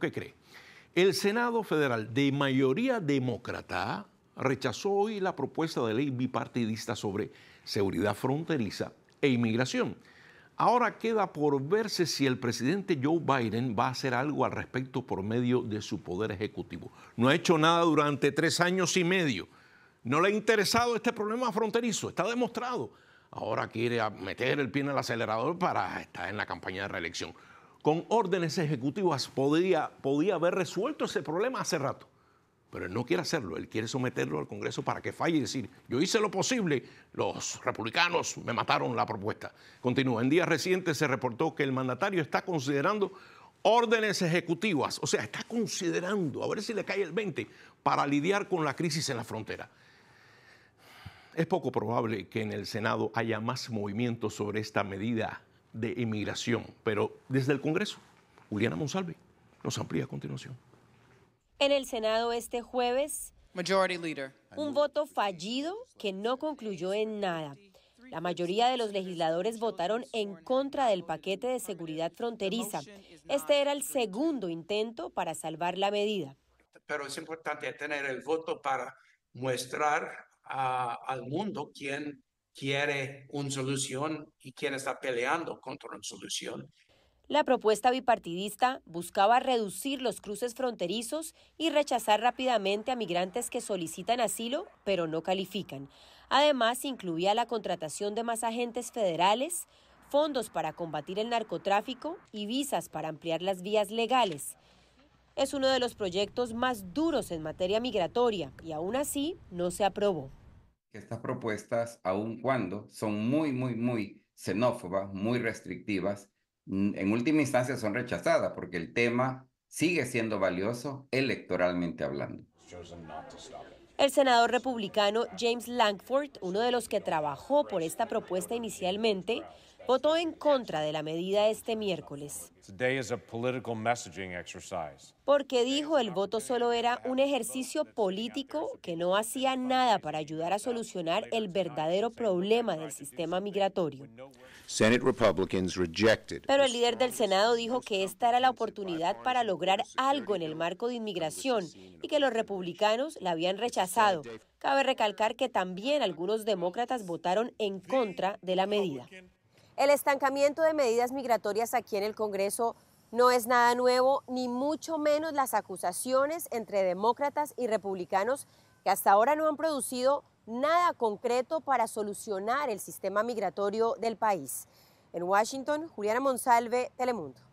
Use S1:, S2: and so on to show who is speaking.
S1: ¿Qué cree? El Senado Federal de mayoría demócrata rechazó hoy la propuesta de ley bipartidista sobre seguridad fronteriza e inmigración. Ahora queda por verse si el presidente Joe Biden va a hacer algo al respecto por medio de su poder ejecutivo. No ha hecho nada durante tres años y medio. No le ha interesado este problema fronterizo, está demostrado. Ahora quiere meter el pie en el acelerador para estar en la campaña de reelección con órdenes ejecutivas podía, podía haber resuelto ese problema hace rato. Pero él no quiere hacerlo, él quiere someterlo al Congreso para que falle y decir, yo hice lo posible, los republicanos me mataron la propuesta. Continúa, en días recientes se reportó que el mandatario está considerando órdenes ejecutivas, o sea, está considerando, a ver si le cae el 20, para lidiar con la crisis en la frontera. Es poco probable que en el Senado haya más movimiento sobre esta medida de inmigración, pero desde el Congreso. Juliana Monsalve nos amplía a continuación.
S2: En el Senado este jueves, un voto fallido que no concluyó en nada. La mayoría de los legisladores votaron en contra del paquete de seguridad fronteriza. Este era el segundo intento para salvar la medida.
S1: Pero es importante tener el voto para mostrar al mundo quién quiere una solución y quién está peleando contra una solución.
S2: La propuesta bipartidista buscaba reducir los cruces fronterizos y rechazar rápidamente a migrantes que solicitan asilo pero no califican. Además, incluía la contratación de más agentes federales, fondos para combatir el narcotráfico y visas para ampliar las vías legales. Es uno de los proyectos más duros en materia migratoria y aún así no se aprobó que estas propuestas, aun cuando son muy, muy, muy xenófobas, muy restrictivas, en última instancia son rechazadas porque el tema sigue siendo valioso electoralmente hablando. El senador republicano James Langford, uno de los que trabajó por esta propuesta inicialmente, votó en contra de la medida este miércoles. Porque dijo el voto solo era un ejercicio político que no hacía nada para ayudar a solucionar el verdadero problema del sistema migratorio. Pero el líder del Senado dijo que esta era la oportunidad para lograr algo en el marco de inmigración y que los republicanos la habían rechazado. Cabe recalcar que también algunos demócratas votaron en contra de la medida. El estancamiento de medidas migratorias aquí en el Congreso no es nada nuevo, ni mucho menos las acusaciones entre demócratas y republicanos que hasta ahora no han producido nada concreto para solucionar el sistema migratorio del país. En Washington, Juliana Monsalve, Telemundo.